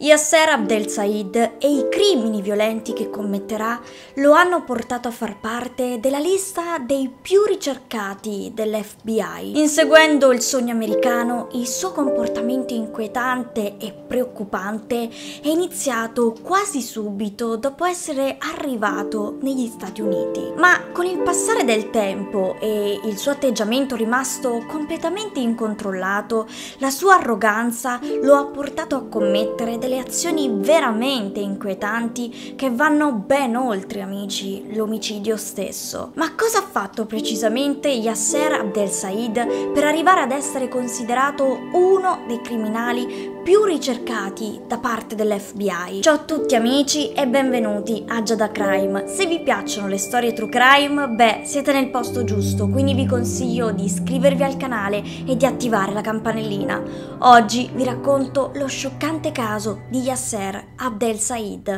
Yasser Abdel Said e i crimini violenti che commetterà lo hanno portato a far parte della lista dei più ricercati dell'FBI. Inseguendo il sogno americano, il suo comportamento inquietante e preoccupante è iniziato quasi subito dopo essere arrivato negli Stati Uniti. Ma con il passare del tempo e il suo atteggiamento rimasto completamente incontrollato, la sua arroganza lo ha portato a commettere delle delle azioni veramente inquietanti che vanno ben oltre, amici, l'omicidio stesso. Ma cosa ha fatto precisamente Yasser Abdel Said per arrivare ad essere considerato uno dei criminali più ricercati da parte dell'FBI. Ciao a tutti amici e benvenuti a Giada Crime. Se vi piacciono le storie true crime, beh, siete nel posto giusto, quindi vi consiglio di iscrivervi al canale e di attivare la campanellina. Oggi vi racconto lo scioccante caso di Yasser Abdel Said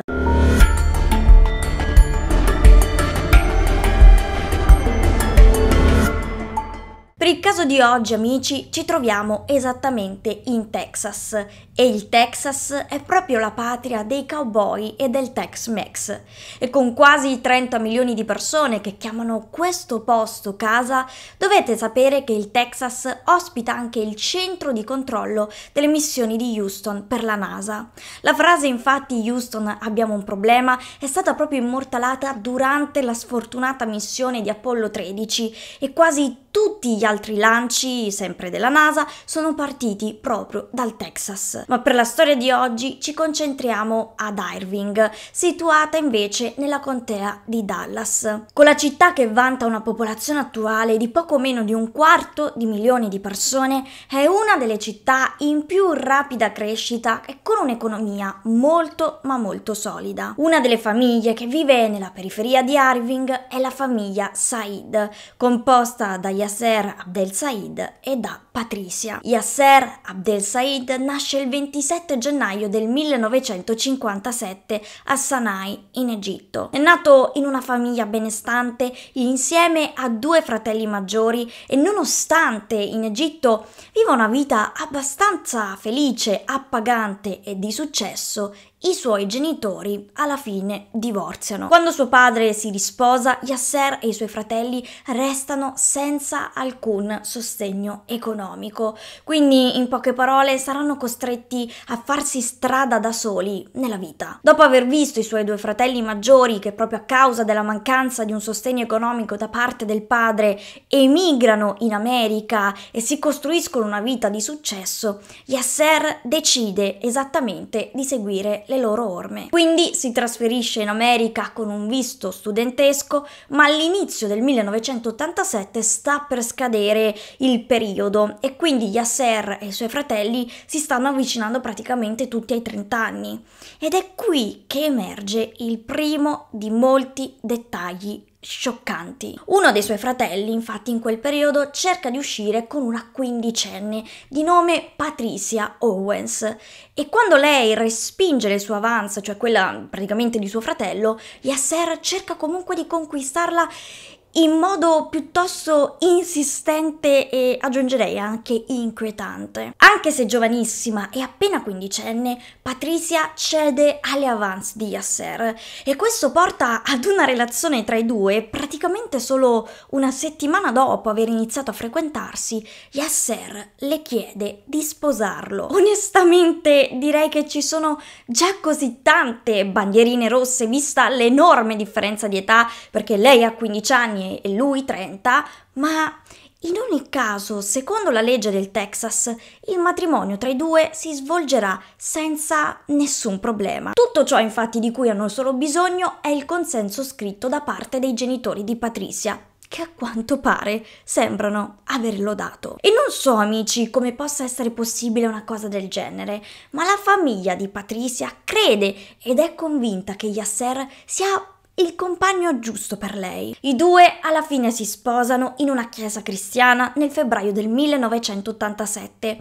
caso di oggi, amici, ci troviamo esattamente in Texas e il Texas è proprio la patria dei cowboy e del Tex-Mex. E con quasi 30 milioni di persone che chiamano questo posto casa, dovete sapere che il Texas ospita anche il centro di controllo delle missioni di Houston per la NASA. La frase infatti Houston abbiamo un problema è stata proprio immortalata durante la sfortunata missione di Apollo 13 e quasi tutti gli altri lanci, sempre della NASA, sono partiti proprio dal Texas. Ma per la storia di oggi ci concentriamo ad Irving, situata invece nella contea di Dallas. Con la città che vanta una popolazione attuale di poco meno di un quarto di milioni di persone, è una delle città in più rapida crescita e con un'economia molto ma molto solida. Una delle famiglie che vive nella periferia di Irving è la famiglia Said, composta da Yasser Abdel Saïd, e ed Patricia. Yasser Abdel Said nasce il 27 gennaio del 1957 a Sanai, in Egitto. È nato in una famiglia benestante insieme a due fratelli maggiori e nonostante in Egitto viva una vita abbastanza felice, appagante e di successo, i suoi genitori alla fine divorziano. Quando suo padre si risposa, Yasser e i suoi fratelli restano senza alcun sostegno economico economico, quindi in poche parole saranno costretti a farsi strada da soli nella vita. Dopo aver visto i suoi due fratelli maggiori che proprio a causa della mancanza di un sostegno economico da parte del padre emigrano in America e si costruiscono una vita di successo, Yasser decide esattamente di seguire le loro orme. Quindi si trasferisce in America con un visto studentesco, ma all'inizio del 1987 sta per scadere il periodo e quindi Yasser e i suoi fratelli si stanno avvicinando praticamente tutti ai 30 anni ed è qui che emerge il primo di molti dettagli scioccanti. Uno dei suoi fratelli, infatti, in quel periodo cerca di uscire con una quindicenne di nome Patricia Owens e quando lei respinge le sue avance, cioè quella praticamente di suo fratello, Yasser cerca comunque di conquistarla in modo piuttosto insistente e aggiungerei anche inquietante. Anche se giovanissima e appena quindicenne, Patricia cede alle avance di Yasser e questo porta ad una relazione tra i due praticamente solo una settimana dopo aver iniziato a frequentarsi, Yasser le chiede di sposarlo. Onestamente direi che ci sono già così tante bandierine rosse vista l'enorme differenza di età perché lei ha 15 anni anni e lui 30, ma in ogni caso, secondo la legge del Texas, il matrimonio tra i due si svolgerà senza nessun problema. Tutto ciò infatti di cui hanno solo bisogno è il consenso scritto da parte dei genitori di Patricia, che a quanto pare sembrano averlo dato. E non so amici come possa essere possibile una cosa del genere, ma la famiglia di Patricia crede ed è convinta che Yasser sia il compagno giusto per lei. I due alla fine si sposano in una chiesa cristiana nel febbraio del 1987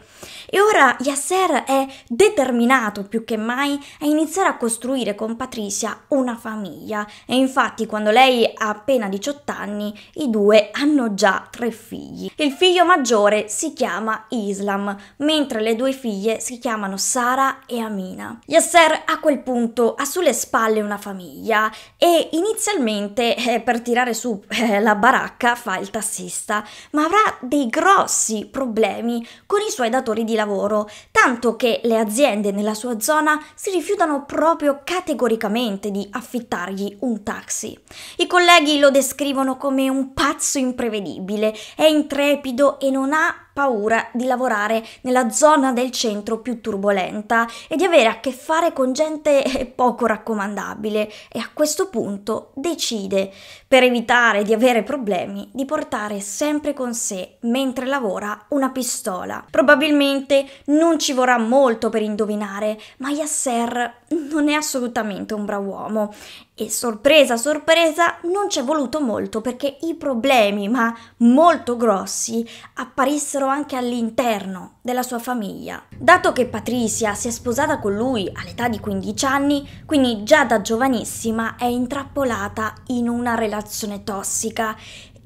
e ora Yasser è determinato più che mai a iniziare a costruire con Patricia una famiglia e infatti quando lei ha appena 18 anni i due hanno già tre figli. Il figlio maggiore si chiama Islam, mentre le due figlie si chiamano Sara e Amina. Yasser a quel punto ha sulle spalle una famiglia e inizialmente eh, per tirare su eh, la baracca fa il tassista, ma avrà dei grossi problemi con i suoi datori di lavoro, tanto che le aziende nella sua zona si rifiutano proprio categoricamente di affittargli un taxi. I colleghi lo descrivono come un pazzo imprevedibile, è intrepido e non ha paura di lavorare nella zona del centro più turbolenta e di avere a che fare con gente poco raccomandabile e a questo punto decide per evitare di avere problemi, di portare sempre con sé, mentre lavora, una pistola. Probabilmente non ci vorrà molto per indovinare, ma Yasser non è assolutamente un bravo uomo e sorpresa, sorpresa, non ci è voluto molto perché i problemi, ma molto grossi, apparissero anche all'interno della sua famiglia. Dato che Patricia si è sposata con lui all'età di 15 anni, quindi già da giovanissima è intrappolata in una relazione tossica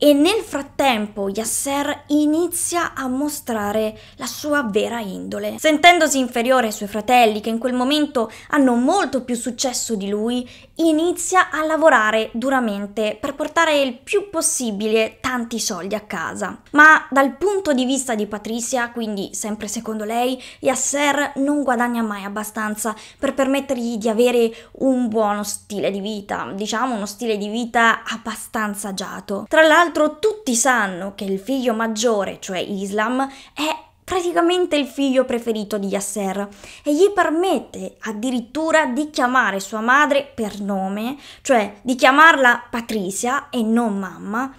e nel frattempo Yasser inizia a mostrare la sua vera indole. Sentendosi inferiore ai suoi fratelli, che in quel momento hanno molto più successo di lui, inizia a lavorare duramente per portare il più possibile tanti soldi a casa. Ma dal punto di vista di Patricia, quindi sempre secondo lei, Yasser non guadagna mai abbastanza per permettergli di avere un buono stile di vita, diciamo uno stile di vita abbastanza agiato. Tra l'altro l'altro tutti sanno che il figlio maggiore, cioè Islam, è praticamente il figlio preferito di Yasser e gli permette addirittura di chiamare sua madre per nome, cioè di chiamarla Patricia e non mamma,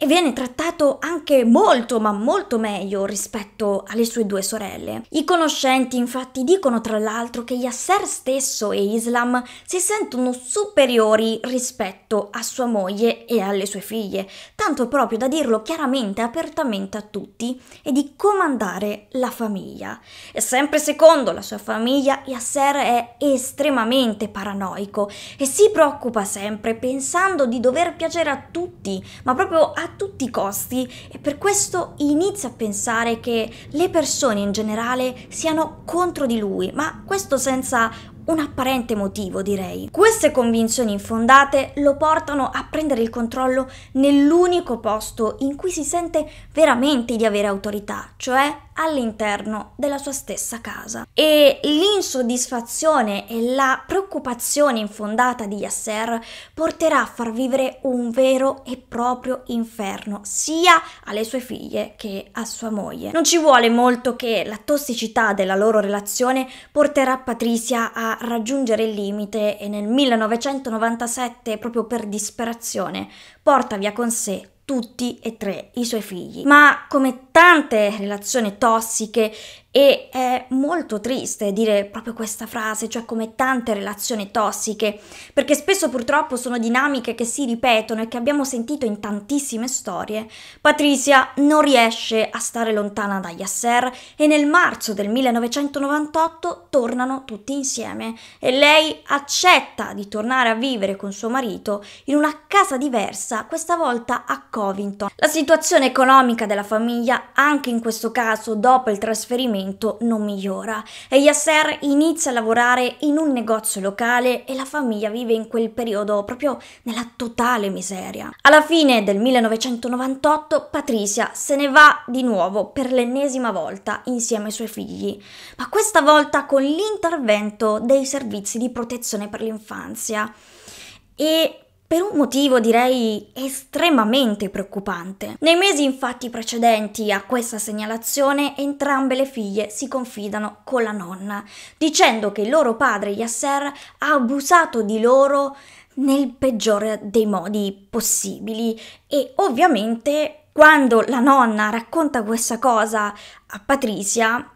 e viene trattato anche molto ma molto meglio rispetto alle sue due sorelle. I conoscenti infatti dicono tra l'altro che Yasser stesso e Islam si sentono superiori rispetto a sua moglie e alle sue figlie, tanto proprio da dirlo chiaramente e apertamente a tutti e di comandare la famiglia. E sempre secondo la sua famiglia Yasser è estremamente paranoico e si preoccupa sempre pensando di dover piacere a tutti, ma proprio a tutti i costi e per questo inizia a pensare che le persone in generale siano contro di lui, ma questo senza un apparente motivo direi. Queste convinzioni infondate lo portano a prendere il controllo nell'unico posto in cui si sente veramente di avere autorità, cioè all'interno della sua stessa casa. E l'insoddisfazione e la preoccupazione infondata di Yasser porterà a far vivere un vero e proprio inferno sia alle sue figlie che a sua moglie. Non ci vuole molto che la tossicità della loro relazione porterà Patricia a raggiungere il limite e nel 1997, proprio per disperazione, porta via con sé tutti e tre i suoi figli. Ma come tante relazioni tossiche, e è molto triste dire proprio questa frase, cioè come tante relazioni tossiche, perché spesso purtroppo sono dinamiche che si ripetono e che abbiamo sentito in tantissime storie. Patricia non riesce a stare lontana da Yasser e nel marzo del 1998 tornano tutti insieme e lei accetta di tornare a vivere con suo marito in una casa diversa, questa volta a Covington. La situazione economica della famiglia, anche in questo caso dopo il trasferimento, momento non migliora e Yasser inizia a lavorare in un negozio locale e la famiglia vive in quel periodo proprio nella totale miseria. Alla fine del 1998 Patricia se ne va di nuovo per l'ennesima volta insieme ai suoi figli, ma questa volta con l'intervento dei servizi di protezione per l'infanzia. E per un motivo direi estremamente preoccupante. Nei mesi infatti precedenti a questa segnalazione entrambe le figlie si confidano con la nonna, dicendo che il loro padre Yasser ha abusato di loro nel peggiore dei modi possibili e ovviamente quando la nonna racconta questa cosa a Patricia,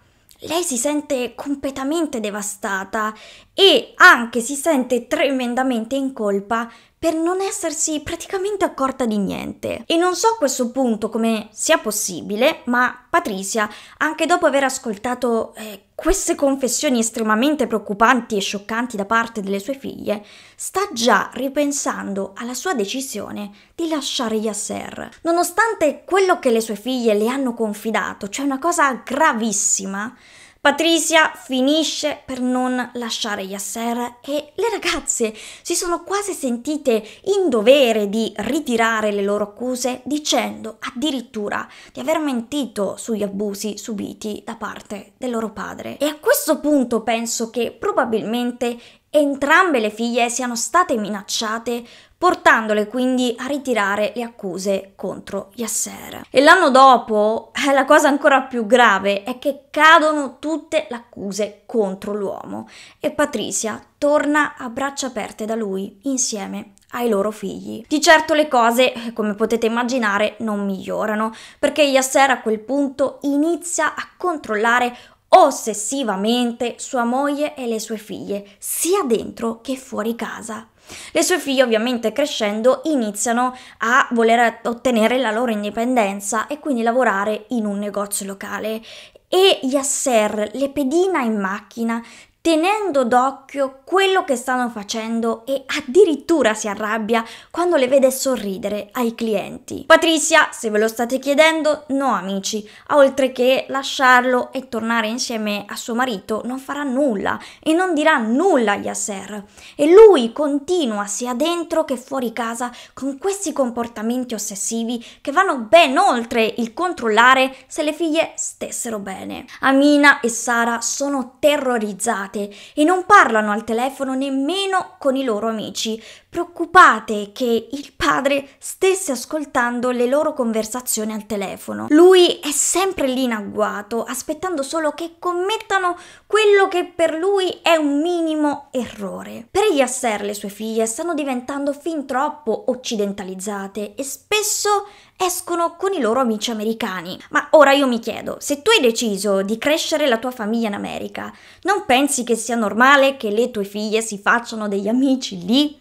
lei si sente completamente devastata e anche si sente tremendamente in colpa per non essersi praticamente accorta di niente. E non so a questo punto come sia possibile, ma Patricia, anche dopo aver ascoltato eh, queste confessioni estremamente preoccupanti e scioccanti da parte delle sue figlie, sta già ripensando alla sua decisione di lasciare Yasser. Nonostante quello che le sue figlie le hanno confidato, cioè una cosa gravissima, Patricia finisce per non lasciare Yasser e le ragazze si sono quasi sentite in dovere di ritirare le loro accuse dicendo addirittura di aver mentito sugli abusi subiti da parte del loro padre. E a questo punto penso che probabilmente Entrambe le figlie siano state minacciate portandole quindi a ritirare le accuse contro Yasser. E l'anno dopo, eh, la cosa ancora più grave è che cadono tutte le accuse contro l'uomo e Patricia torna a braccia aperte da lui insieme ai loro figli. Di certo le cose, eh, come potete immaginare, non migliorano, perché Yasser a quel punto inizia a controllare ossessivamente sua moglie e le sue figlie, sia dentro che fuori casa. Le sue figlie ovviamente crescendo iniziano a voler ottenere la loro indipendenza e quindi lavorare in un negozio locale e Yasser le pedina in macchina tenendo d'occhio quello che stanno facendo e addirittura si arrabbia quando le vede sorridere ai clienti. Patrizia, se ve lo state chiedendo, no amici, oltre che lasciarlo e tornare insieme a suo marito, non farà nulla e non dirà nulla a Yasser. E lui continua sia dentro che fuori casa con questi comportamenti ossessivi che vanno ben oltre il controllare se le figlie stessero bene. Amina e Sara sono terrorizzate isolate e non parlano al telefono nemmeno con i loro amici, preoccupate che il padre stesse ascoltando le loro conversazioni al telefono. Lui è sempre lì in agguato, aspettando solo che commettano quello che per lui è un minimo errore. Per Yasser le sue figlie stanno diventando fin troppo occidentalizzate e spesso escono con i loro amici americani. Ma ora io mi chiedo, se tu hai deciso di crescere la tua famiglia in America, non pensi che sia normale che le tue figlie si facciano degli amici lì?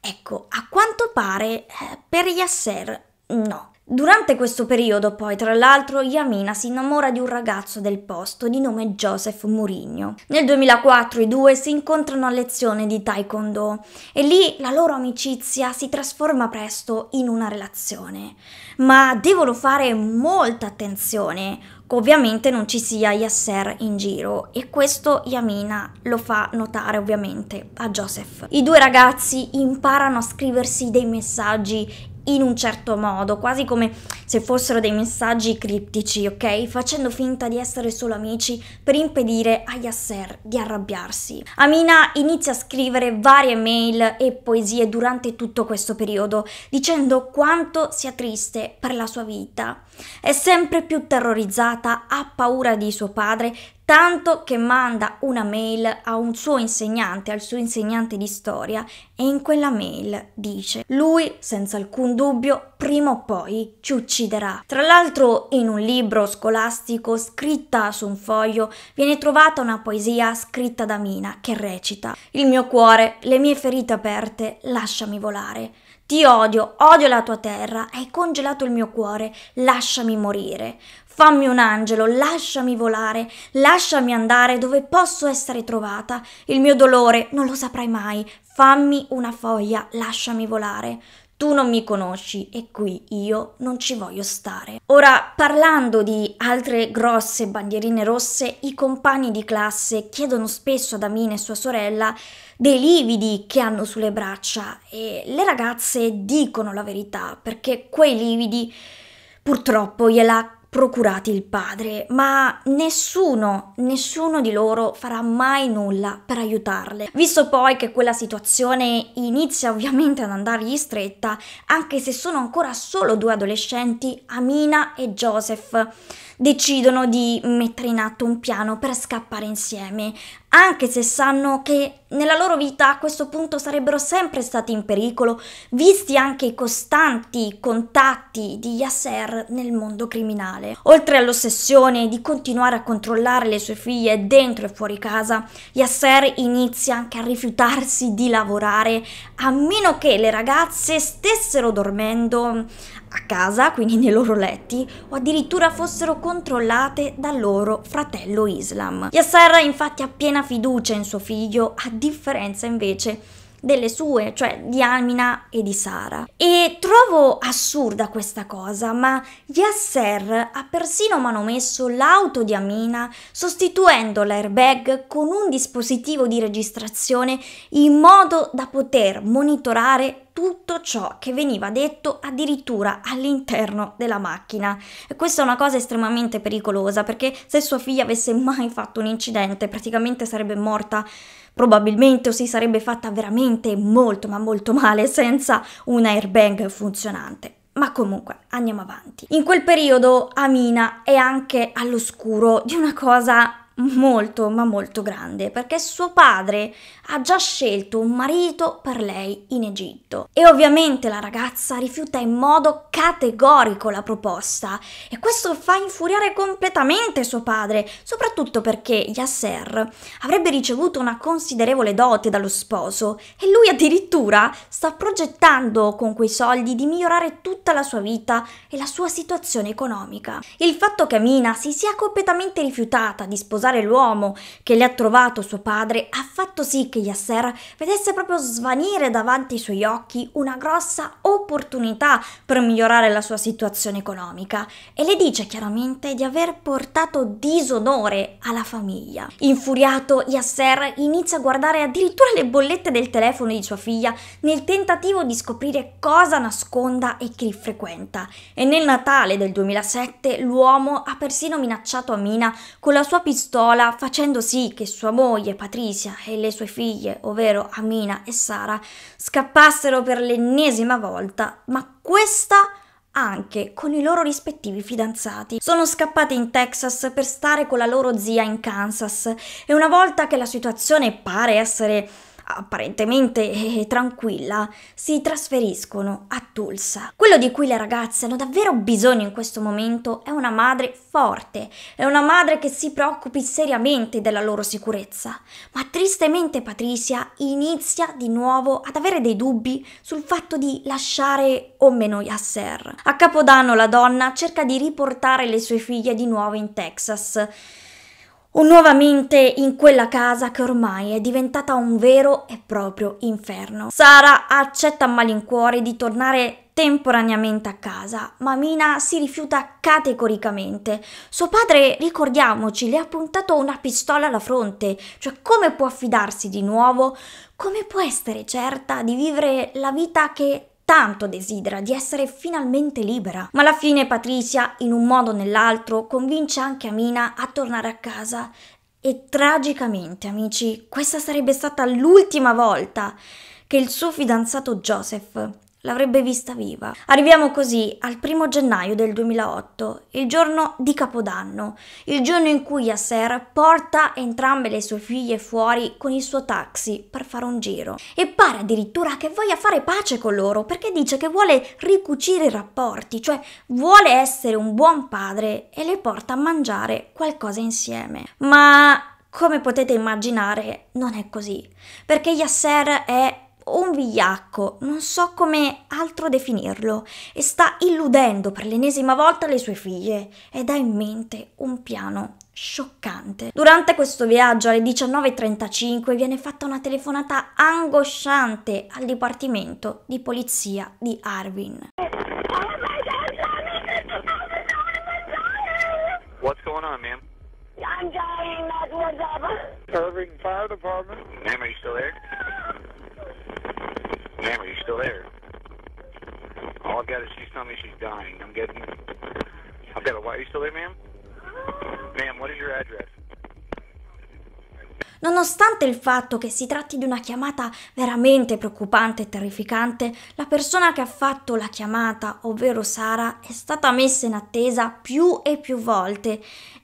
Ecco, a quanto pare eh, per Yasser no. Durante questo periodo, poi, tra l'altro, Yamina si innamora di un ragazzo del posto di nome Joseph Mourinho. Nel 2004 i due si incontrano a lezione di Taekwondo e lì la loro amicizia si trasforma presto in una relazione. Ma devono fare molta attenzione, ovviamente non ci sia Yasser in giro e questo Yamina lo fa notare ovviamente a Joseph. I due ragazzi imparano a scriversi dei messaggi in un certo modo, quasi come se fossero dei messaggi criptici, ok? Facendo finta di essere solo amici per impedire a Yasser di arrabbiarsi. Amina inizia a scrivere varie mail e poesie durante tutto questo periodo, dicendo quanto sia triste per la sua vita. È sempre più terrorizzata, ha paura di suo padre, tanto che manda una mail a un suo insegnante, al suo insegnante di storia, e in quella mail dice: Lui, senza alcun dubbio, prima o poi ci ucciderà. Tra l'altro in un libro scolastico scritta su un foglio viene trovata una poesia scritta da Mina che recita Il mio cuore, le mie ferite aperte, lasciami volare. Ti odio, odio la tua terra, hai congelato il mio cuore, lasciami morire. Fammi un angelo, lasciami volare, lasciami andare dove posso essere trovata. Il mio dolore non lo saprai mai. Fammi una foglia, lasciami volare. Tu non mi conosci e qui io non ci voglio stare. Ora, parlando di altre grosse bandierine rosse, i compagni di classe chiedono spesso ad Amina e sua sorella dei lividi che hanno sulle braccia e le ragazze dicono la verità perché quei lividi purtroppo gliela procurati il padre, ma nessuno, nessuno di loro farà mai nulla per aiutarle. Visto poi che quella situazione inizia ovviamente ad andargli stretta, anche se sono ancora solo due adolescenti, Amina e Joseph decidono di mettere in atto un piano per scappare insieme anche se sanno che nella loro vita a questo punto sarebbero sempre stati in pericolo, visti anche i costanti contatti di Yasser nel mondo criminale. Oltre all'ossessione di continuare a controllare le sue figlie dentro e fuori casa, Yasser inizia anche a rifiutarsi di lavorare, a meno che le ragazze stessero dormendo a casa, quindi nei loro letti, o addirittura fossero controllate dal loro fratello Islam. Yasser infatti ha piena fiducia in suo figlio, a differenza invece delle sue, cioè di Amina e di Sara. E trovo assurda questa cosa, ma Yasser ha persino manomesso l'auto di Amina sostituendo l'airbag con un dispositivo di registrazione in modo da poter monitorare tutto ciò che veniva detto addirittura all'interno della macchina. E questa è una cosa estremamente pericolosa perché se sua figlia avesse mai fatto un incidente praticamente sarebbe morta probabilmente si sarebbe fatta veramente molto ma molto male senza un airbag funzionante. Ma comunque andiamo avanti. In quel periodo Amina è anche all'oscuro di una cosa molto ma molto grande perché suo padre ha già scelto un marito per lei in Egitto. E ovviamente la ragazza rifiuta in modo categorico la proposta e questo fa infuriare completamente suo padre, soprattutto perché Yasser avrebbe ricevuto una considerevole dote dallo sposo e lui addirittura sta progettando con quei soldi di migliorare tutta la sua vita e la sua situazione economica. Il fatto che Mina si sia completamente rifiutata di sposare l'uomo che le ha trovato suo padre ha fatto sì che che Yasser vedesse proprio svanire davanti ai suoi occhi una grossa opportunità per migliorare la sua situazione economica e le dice chiaramente di aver portato disonore alla famiglia. Infuriato, Yasser inizia a guardare addirittura le bollette del telefono di sua figlia nel tentativo di scoprire cosa nasconda e chi frequenta. E nel Natale del 2007 l'uomo ha persino minacciato Amina con la sua pistola facendo sì che sua moglie Patricia e le sue figlie figlie, ovvero Amina e Sara, scappassero per l'ennesima volta, ma questa anche con i loro rispettivi fidanzati. Sono scappate in Texas per stare con la loro zia in Kansas e una volta che la situazione pare essere apparentemente eh, eh, tranquilla, si trasferiscono a Tulsa. Quello di cui le ragazze hanno davvero bisogno in questo momento è una madre forte, è una madre che si preoccupi seriamente della loro sicurezza. Ma tristemente Patricia inizia di nuovo ad avere dei dubbi sul fatto di lasciare o meno Yasser. A Capodanno la donna cerca di riportare le sue figlie di nuovo in Texas nuovamente in quella casa che ormai è diventata un vero e proprio inferno. Sara accetta a malincuore di tornare temporaneamente a casa, ma Mina si rifiuta categoricamente. Suo padre, ricordiamoci, le ha puntato una pistola alla fronte, cioè come può affidarsi di nuovo? Come può essere certa di vivere la vita che tanto desidera di essere finalmente libera. Ma alla fine Patricia, in un modo o nell'altro, convince anche Amina a tornare a casa. E tragicamente, amici, questa sarebbe stata l'ultima volta che il suo fidanzato Joseph l'avrebbe vista viva. Arriviamo così al primo gennaio del 2008, il giorno di Capodanno, il giorno in cui Yasser porta entrambe le sue figlie fuori con il suo taxi per fare un giro. E pare addirittura che voglia fare pace con loro perché dice che vuole ricucire i rapporti, cioè vuole essere un buon padre e le porta a mangiare qualcosa insieme. Ma come potete immaginare, non è così, perché Yasser è o un vigliacco, non so come altro definirlo, e sta illudendo per l'ennesima volta le sue figlie ed ha in mente un piano scioccante. Durante questo viaggio alle 19.35 viene fatta una telefonata angosciante al dipartimento di polizia di Arvin. What's going on, ma'am? I'm dying, not what's up. Irving Fire Department. Ma'am, are you still there? Ma'am, are you still there? All I've got is she's telling me she's dying. I'm getting... I've got a... Are you still there, ma'am? Ma'am, what is your address? Nonostante il fatto che si tratti di una chiamata veramente preoccupante e terrificante, la persona che ha fatto la chiamata, ovvero Sara, è stata messa in attesa più e più volte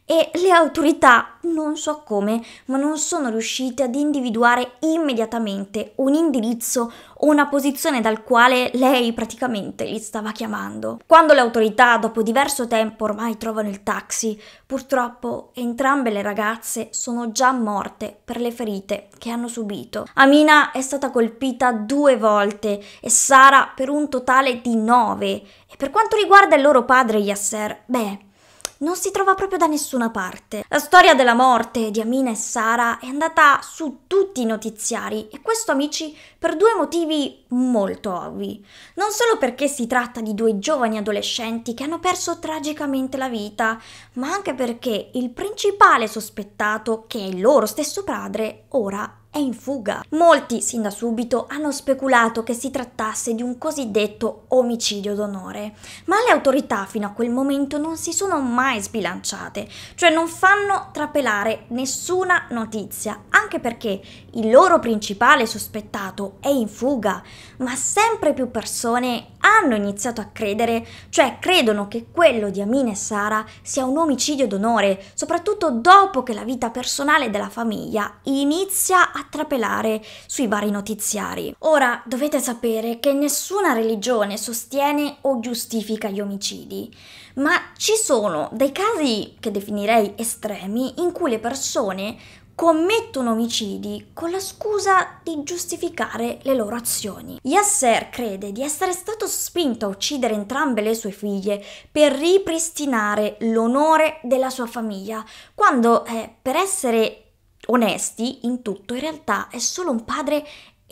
e le autorità non so come, ma non sono riuscite ad individuare immediatamente un indirizzo o una posizione dal quale lei praticamente li stava chiamando. Quando le autorità dopo diverso tempo ormai trovano il taxi, purtroppo entrambe le ragazze sono già morte per le ferite che hanno subito. Amina è stata colpita due volte e Sara per un totale di nove. E per quanto riguarda il loro padre Yasser, beh, non si trova proprio da nessuna parte. La storia della morte di Amina e Sara è andata su tutti i notiziari e questo, amici, per due motivi molto ovvi. Non solo perché si tratta di due giovani adolescenti che hanno perso tragicamente la vita, ma anche perché il principale sospettato, che è il loro stesso padre, ora è in fuga. Molti, sin da subito, hanno speculato che si trattasse di un cosiddetto omicidio d'onore, ma le autorità fino a quel momento non si sono mai sbilanciate, cioè non fanno trapelare nessuna notizia, anche perché il loro principale sospettato è in fuga, ma sempre più persone hanno iniziato a credere, cioè credono che quello di Amin e Sara sia un omicidio d'onore, soprattutto dopo che la vita personale della famiglia inizia a trapelare sui vari notiziari. Ora dovete sapere che nessuna religione sostiene o giustifica gli omicidi, ma ci sono dei casi che definirei estremi in cui le persone commettono omicidi con la scusa di giustificare le loro azioni. Yasser crede di essere stato spinto a uccidere entrambe le sue figlie per ripristinare l'onore della sua famiglia, quando eh, per essere onesti in tutto, in realtà è solo un padre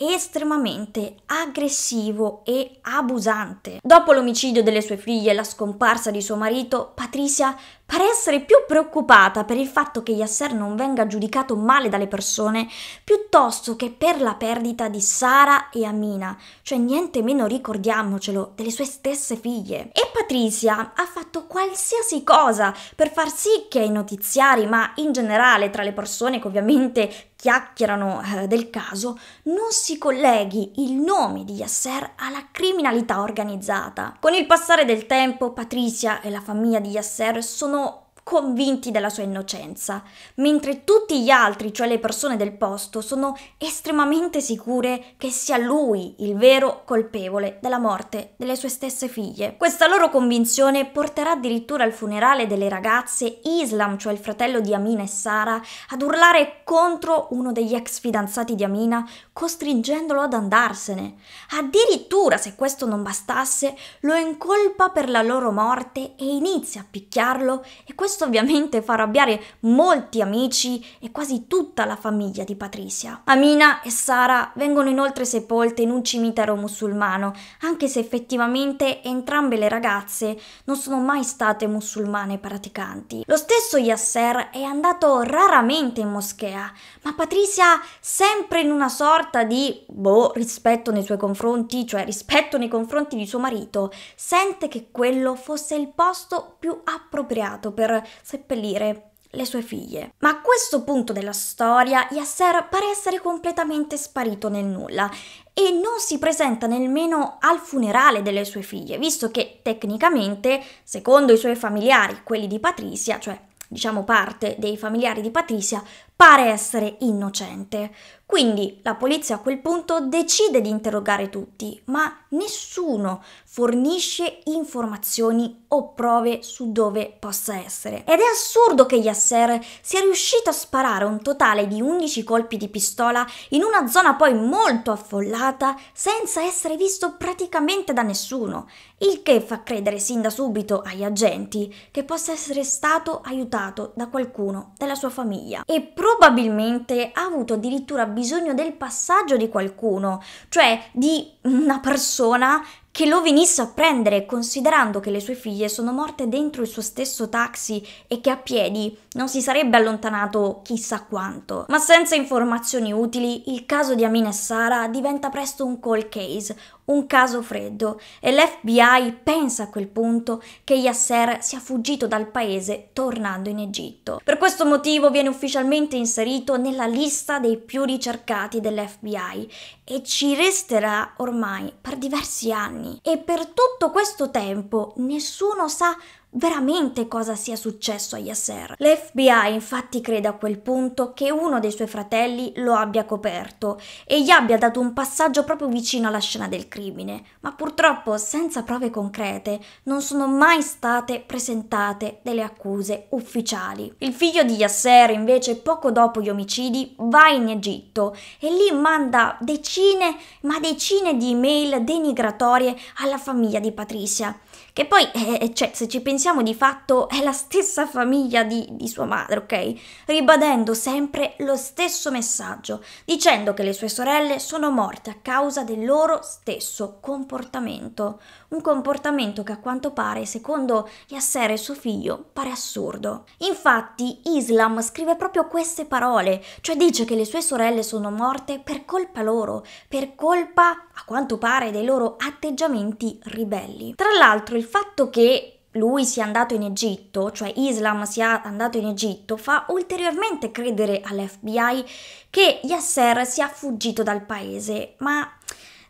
estremamente aggressivo e abusante. Dopo l'omicidio delle sue figlie e la scomparsa di suo marito, Patricia pare essere più preoccupata per il fatto che Yasser non venga giudicato male dalle persone piuttosto che per la perdita di Sara e Amina, cioè niente meno ricordiamocelo delle sue stesse figlie. E Patricia ha fatto qualsiasi cosa per far sì che ai notiziari, ma in generale tra le persone che ovviamente chiacchierano eh, del caso, non si colleghi il nome di Yasser alla criminalità organizzata. Con il passare del tempo, Patricia e la famiglia di Yasser sono convinti della sua innocenza, mentre tutti gli altri, cioè le persone del posto, sono estremamente sicure che sia lui il vero colpevole della morte delle sue stesse figlie. Questa loro convinzione porterà addirittura al funerale delle ragazze Islam, cioè il fratello di Amina e Sara, ad urlare contro uno degli ex fidanzati di Amina, costringendolo ad andarsene. Addirittura, se questo non bastasse, lo incolpa per la loro morte e inizia a picchiarlo e questo questo ovviamente fa arrabbiare molti amici e quasi tutta la famiglia di Patricia. Amina e Sara vengono inoltre sepolte in un cimitero musulmano, anche se effettivamente entrambe le ragazze non sono mai state musulmane praticanti. Lo stesso Yasser è andato raramente in moschea, ma Patricia sempre in una sorta di boh, rispetto nei suoi confronti, cioè rispetto nei confronti di suo marito, sente che quello fosse il posto più appropriato per seppellire le sue figlie. Ma a questo punto della storia Yasser pare essere completamente sparito nel nulla e non si presenta nemmeno al funerale delle sue figlie, visto che tecnicamente, secondo i suoi familiari, quelli di Patricia, cioè diciamo parte dei familiari di Patricia, pare essere innocente. Quindi la polizia a quel punto decide di interrogare tutti, ma nessuno fornisce informazioni o prove su dove possa essere. Ed è assurdo che Yasser sia riuscito a sparare un totale di 11 colpi di pistola in una zona poi molto affollata senza essere visto praticamente da nessuno, il che fa credere sin da subito agli agenti che possa essere stato aiutato da qualcuno della sua famiglia e probabilmente ha avuto addirittura bisogno bisogno del passaggio di qualcuno, cioè di una persona che lo venisse a prendere, considerando che le sue figlie sono morte dentro il suo stesso taxi e che a piedi non si sarebbe allontanato chissà quanto. Ma senza informazioni utili, il caso di Amin e Sara diventa presto un cold case, un caso freddo, e l'FBI pensa a quel punto che Yasser sia fuggito dal paese tornando in Egitto. Per questo motivo viene ufficialmente inserito nella lista dei più ricercati dell'FBI e ci resterà ormai per diversi anni e per tutto questo tempo nessuno sa veramente cosa sia successo a Yasser. L'FBI infatti crede a quel punto che uno dei suoi fratelli lo abbia coperto e gli abbia dato un passaggio proprio vicino alla scena del crimine, ma purtroppo senza prove concrete non sono mai state presentate delle accuse ufficiali. Il figlio di Yasser invece poco dopo gli omicidi va in Egitto e lì manda decine ma decine di email denigratorie alla famiglia di Patricia che poi, eh, eh, cioè, se ci pensiamo di fatto, è la stessa famiglia di, di sua madre, ok? Ribadendo sempre lo stesso messaggio, dicendo che le sue sorelle sono morte a causa del loro stesso comportamento un comportamento che a quanto pare, secondo Yasser e suo figlio, pare assurdo. Infatti, Islam scrive proprio queste parole, cioè dice che le sue sorelle sono morte per colpa loro, per colpa, a quanto pare, dei loro atteggiamenti ribelli. Tra l'altro, il fatto che lui sia andato in Egitto, cioè Islam sia andato in Egitto, fa ulteriormente credere all'FBI che Yasser sia fuggito dal paese, ma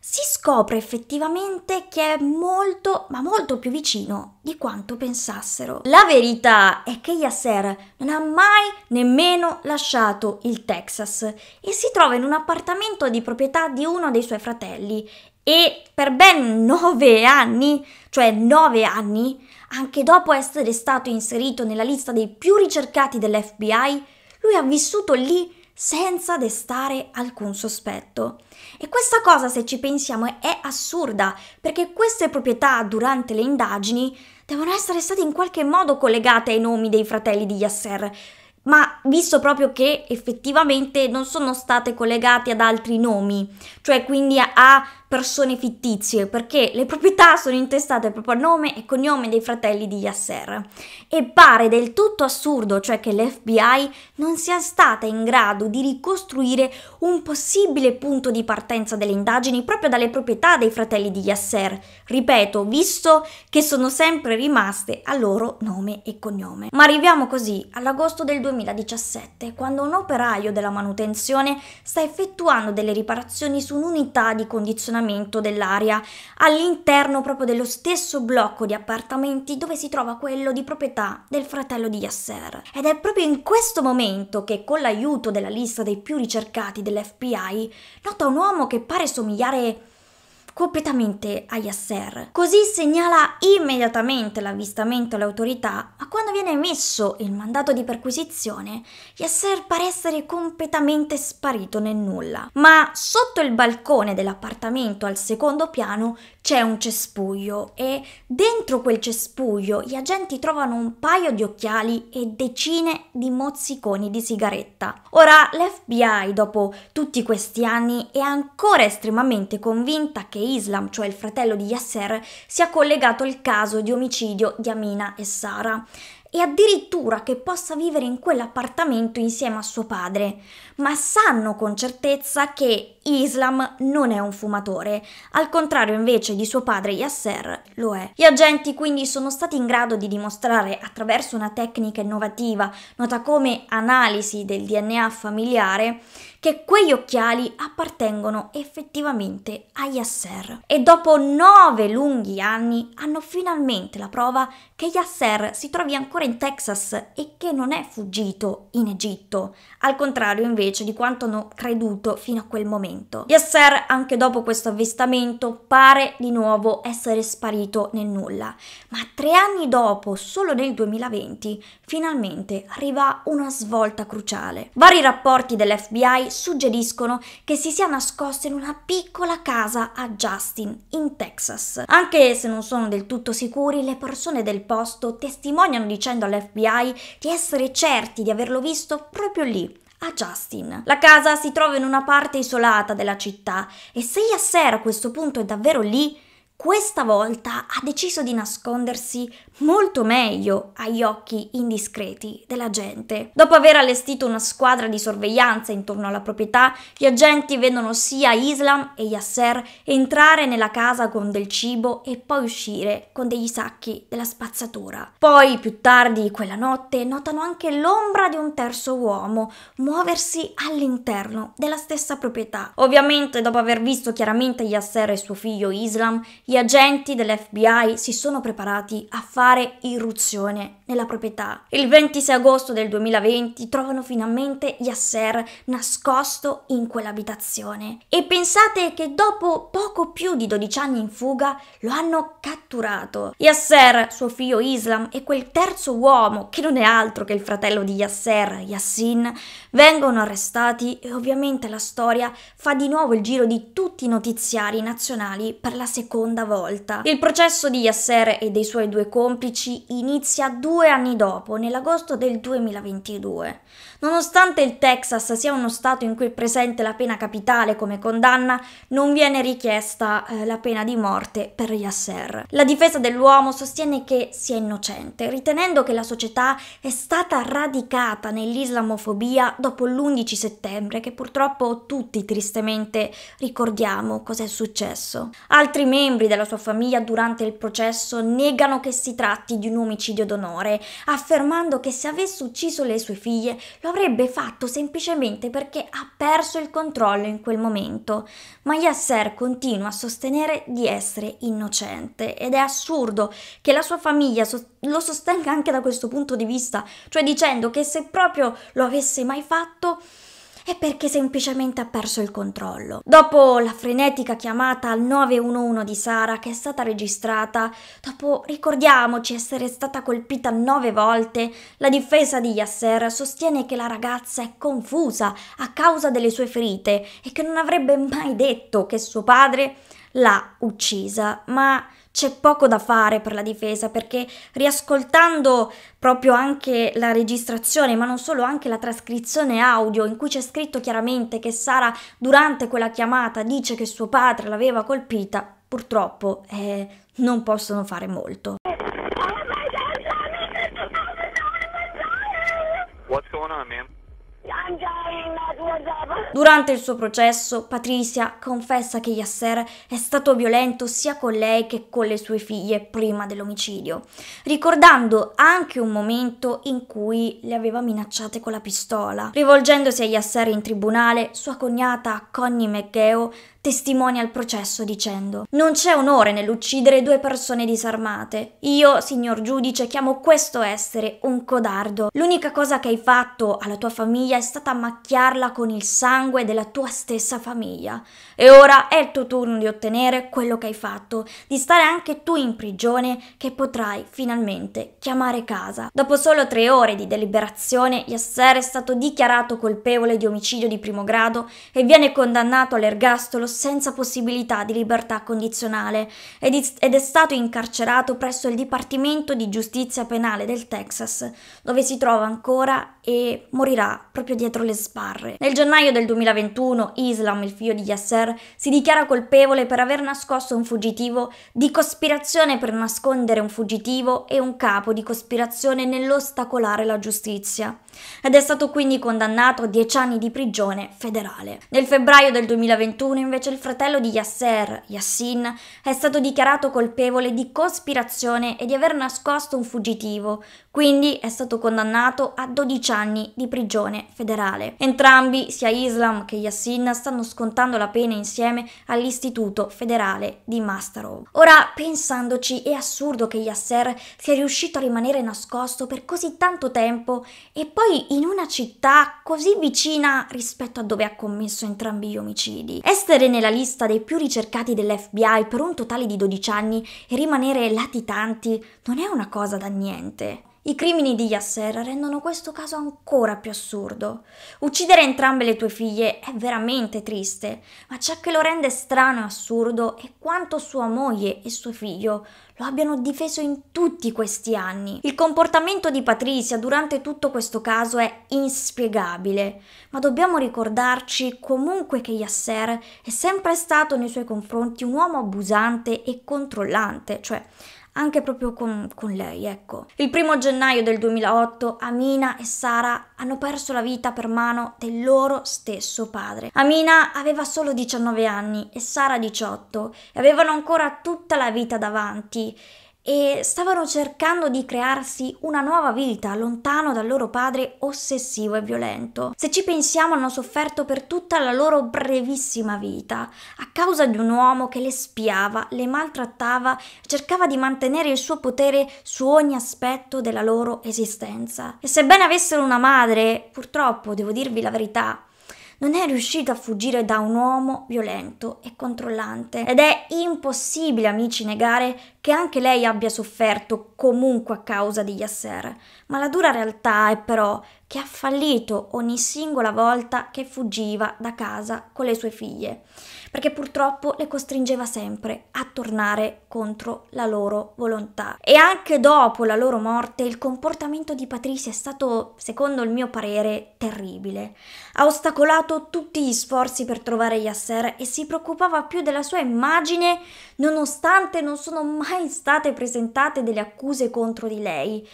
si scopre effettivamente che è molto, ma molto più vicino di quanto pensassero. La verità è che Yasser non ha mai nemmeno lasciato il Texas e si trova in un appartamento di proprietà di uno dei suoi fratelli e per ben nove anni, cioè nove anni, anche dopo essere stato inserito nella lista dei più ricercati dell'FBI, lui ha vissuto lì senza destare alcun sospetto. E questa cosa, se ci pensiamo, è assurda, perché queste proprietà durante le indagini devono essere state in qualche modo collegate ai nomi dei fratelli di Yasser, ma visto proprio che effettivamente non sono state collegate ad altri nomi, cioè quindi a persone fittizie, perché le proprietà sono intestate proprio a nome e cognome dei fratelli di Yasser. E pare del tutto assurdo, cioè che l'FBI non sia stata in grado di ricostruire un possibile punto di partenza delle indagini proprio dalle proprietà dei fratelli di Yasser, ripeto, visto che sono sempre rimaste a loro nome e cognome. Ma arriviamo così all'agosto del 2020 2017, quando un operaio della manutenzione sta effettuando delle riparazioni su un'unità di condizionamento dell'aria, all'interno proprio dello stesso blocco di appartamenti dove si trova quello di proprietà del fratello di Yasser. Ed è proprio in questo momento che, con l'aiuto della lista dei più ricercati dell'FBI, nota un uomo che pare somigliare a completamente a Yasser. Così segnala immediatamente l'avvistamento alle autorità, ma quando viene emesso il mandato di perquisizione, Yasser pare essere completamente sparito nel nulla. Ma sotto il balcone dell'appartamento al secondo piano c'è un cespuglio e dentro quel cespuglio gli agenti trovano un paio di occhiali e decine di mozziconi di sigaretta. Ora l'FBI dopo tutti questi anni è ancora estremamente convinta che Islam, cioè il fratello di Yasser, sia collegato il caso di omicidio di Amina e Sara e addirittura che possa vivere in quell'appartamento insieme a suo padre, ma sanno con certezza che Islam non è un fumatore, al contrario invece di suo padre Yasser lo è. Gli agenti quindi sono stati in grado di dimostrare attraverso una tecnica innovativa, nota come analisi del DNA familiare, che quegli occhiali appartengono effettivamente a Yasser. E dopo nove lunghi anni hanno finalmente la prova che Yasser si trovi ancora in Texas e che non è fuggito in Egitto, al contrario invece di quanto hanno creduto fino a quel momento. Yasser, anche dopo questo avvistamento, pare di nuovo essere sparito nel nulla, ma tre anni dopo, solo nel 2020, finalmente arriva una svolta cruciale. Vari rapporti dell'FBI suggeriscono che si sia nascosta in una piccola casa a Justin, in Texas. Anche se non sono del tutto sicuri, le persone del posto testimoniano dicendo all'FBI di essere certi di averlo visto proprio lì, a Justin. La casa si trova in una parte isolata della città e se Yasser a questo punto è davvero lì, questa volta ha deciso di nascondersi molto meglio agli occhi indiscreti della gente. Dopo aver allestito una squadra di sorveglianza intorno alla proprietà, gli agenti vedono sia Islam e Yasser entrare nella casa con del cibo e poi uscire con degli sacchi della spazzatura. Poi, più tardi quella notte, notano anche l'ombra di un terzo uomo muoversi all'interno della stessa proprietà. Ovviamente, dopo aver visto chiaramente Yasser e suo figlio Islam, gli agenti dell'FBI si sono preparati a fare irruzione nella proprietà. Il 26 agosto del 2020 trovano finalmente Yasser nascosto in quell'abitazione. E pensate che dopo poco più di 12 anni in fuga lo hanno catturato. Yasser, suo figlio Islam e quel terzo uomo, che non è altro che il fratello di Yasser, Yassin, Vengono arrestati e ovviamente la storia fa di nuovo il giro di tutti i notiziari nazionali per la seconda volta. Il processo di Yasser e dei suoi due complici inizia due anni dopo, nell'agosto del 2022. Nonostante il Texas sia uno stato in cui è presente la pena capitale come condanna, non viene richiesta eh, la pena di morte per Yasser. La difesa dell'uomo sostiene che sia innocente, ritenendo che la società è stata radicata nell'islamofobia dopo l'11 settembre, che purtroppo tutti tristemente ricordiamo cosa è successo. Altri membri della sua famiglia durante il processo negano che si tratti di un omicidio d'onore, affermando che se avesse ucciso le sue figlie lo l'avrebbe fatto semplicemente perché ha perso il controllo in quel momento, ma Yasser continua a sostenere di essere innocente ed è assurdo che la sua famiglia lo sostenga anche da questo punto di vista, cioè dicendo che se proprio lo avesse mai fatto è perché semplicemente ha perso il controllo. Dopo la frenetica chiamata al 911 di Sara che è stata registrata, dopo ricordiamoci essere stata colpita nove volte, la difesa di Yasser sostiene che la ragazza è confusa a causa delle sue ferite e che non avrebbe mai detto che suo padre l'ha uccisa, ma c'è poco da fare per la difesa perché riascoltando proprio anche la registrazione, ma non solo, anche la trascrizione audio in cui c'è scritto chiaramente che Sara durante quella chiamata dice che suo padre l'aveva colpita, purtroppo eh, non possono fare molto. What's going on, ma'am? Durante il suo processo, Patricia confessa che Yasser è stato violento sia con lei che con le sue figlie prima dell'omicidio, ricordando anche un momento in cui le aveva minacciate con la pistola. Rivolgendosi a Yasser in tribunale, sua cognata Connie McGeo testimonia al processo dicendo Non c'è onore nell'uccidere due persone disarmate. Io, signor giudice, chiamo questo essere un codardo. L'unica cosa che hai fatto alla tua famiglia è stata macchiarla con il sangue della tua stessa famiglia. E ora è il tuo turno di ottenere quello che hai fatto, di stare anche tu in prigione che potrai finalmente chiamare casa. Dopo solo tre ore di deliberazione, Yasser è stato dichiarato colpevole di omicidio di primo grado e viene condannato all'ergastolo senza possibilità di libertà condizionale ed, è stato incarcerato presso il Dipartimento di Giustizia Penale del Texas, dove si trova ancora e morirà proprio dietro le sbarre. Nel gennaio del 2021 Islam, il figlio di Yasser, si dichiara colpevole per aver nascosto un fuggitivo di cospirazione per nascondere un fuggitivo e un capo di cospirazione nell'ostacolare la giustizia ed è stato quindi condannato a 10 anni di prigione federale. Nel febbraio del 2021 invece il fratello di Yasser, Yassin, è stato dichiarato colpevole di cospirazione e di aver nascosto un fuggitivo, quindi è stato condannato a 12 anni di prigione federale. Entrambi, sia Islam che Yassin, stanno scontando la pena insieme all'Istituto federale di Mastarov. Ora, pensandoci, è assurdo che Yasser sia riuscito a rimanere nascosto per così tanto tempo e poi in una città così vicina rispetto a dove ha commesso entrambi gli omicidi. Essere nella lista dei più ricercati dell'FBI per un totale di 12 anni e rimanere latitanti non è una cosa da niente. I crimini di Yasser rendono questo caso ancora più assurdo. Uccidere entrambe le tue figlie è veramente triste, ma ciò che lo rende strano e assurdo è quanto sua moglie e suo figlio lo abbiano difeso in tutti questi anni. Il comportamento di Patrizia durante tutto questo caso è inspiegabile, ma dobbiamo ricordarci comunque che Yasser è sempre stato nei suoi confronti un uomo abusante e controllante, cioè anche proprio con, con lei, ecco. Il primo gennaio del 2008 Amina e Sara hanno perso la vita per mano del loro stesso padre. Amina aveva solo 19 anni e Sara 18 e avevano ancora tutta la vita davanti e stavano cercando di crearsi una nuova vita lontano dal loro padre ossessivo e violento. Se ci pensiamo hanno sofferto per tutta la loro brevissima vita a causa di un uomo che le spiava, le maltrattava cercava di mantenere il suo potere su ogni aspetto della loro esistenza. E sebbene avessero una madre, purtroppo devo dirvi la verità, non è riuscito a fuggire da un uomo violento e controllante. Ed è impossibile, amici, negare che anche lei abbia sofferto comunque a causa di Yasser. Ma la dura realtà è però che ha fallito ogni singola volta che fuggiva da casa con le sue figlie, perché purtroppo le costringeva sempre a tornare contro la loro volontà. E anche dopo la loro morte il comportamento di Patricia è stato, secondo il mio parere, terribile. Ha ostacolato tutti gli sforzi per trovare Yasser e si preoccupava più della sua immagine nonostante non sono mai state presentate delle accuse contro di lei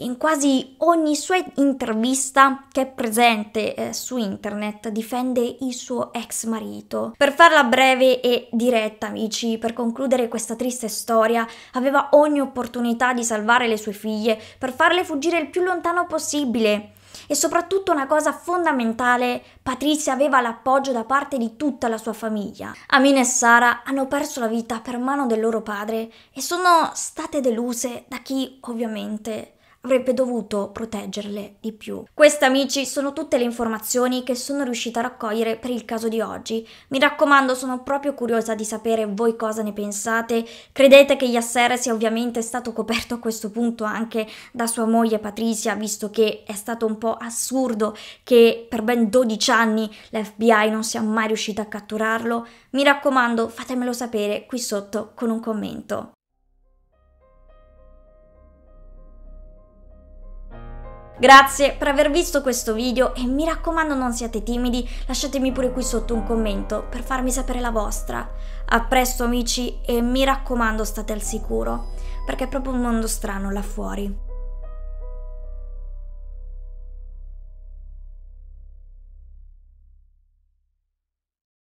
in quasi ogni sua intervista che è presente eh, su internet difende il suo ex marito. Per farla breve e diretta, amici, per concludere questa triste storia, aveva ogni opportunità di salvare le sue figlie per farle fuggire il più lontano possibile. E soprattutto una cosa fondamentale, Patrizia aveva l'appoggio da parte di tutta la sua famiglia. Amina e Sara hanno perso la vita per mano del loro padre e sono state deluse da chi ovviamente avrebbe dovuto proteggerle di più. Queste amici sono tutte le informazioni che sono riuscita a raccogliere per il caso di oggi. Mi raccomando, sono proprio curiosa di sapere voi cosa ne pensate. Credete che Yasser sia ovviamente stato coperto a questo punto anche da sua moglie Patricia, visto che è stato un po' assurdo che per ben 12 anni l'FBI non sia mai riuscita a catturarlo? Mi raccomando, fatemelo sapere qui sotto con un commento. Grazie per aver visto questo video e mi raccomando non siate timidi, lasciatemi pure qui sotto un commento per farmi sapere la vostra. A presto amici e mi raccomando state al sicuro, perché è proprio un mondo strano là fuori.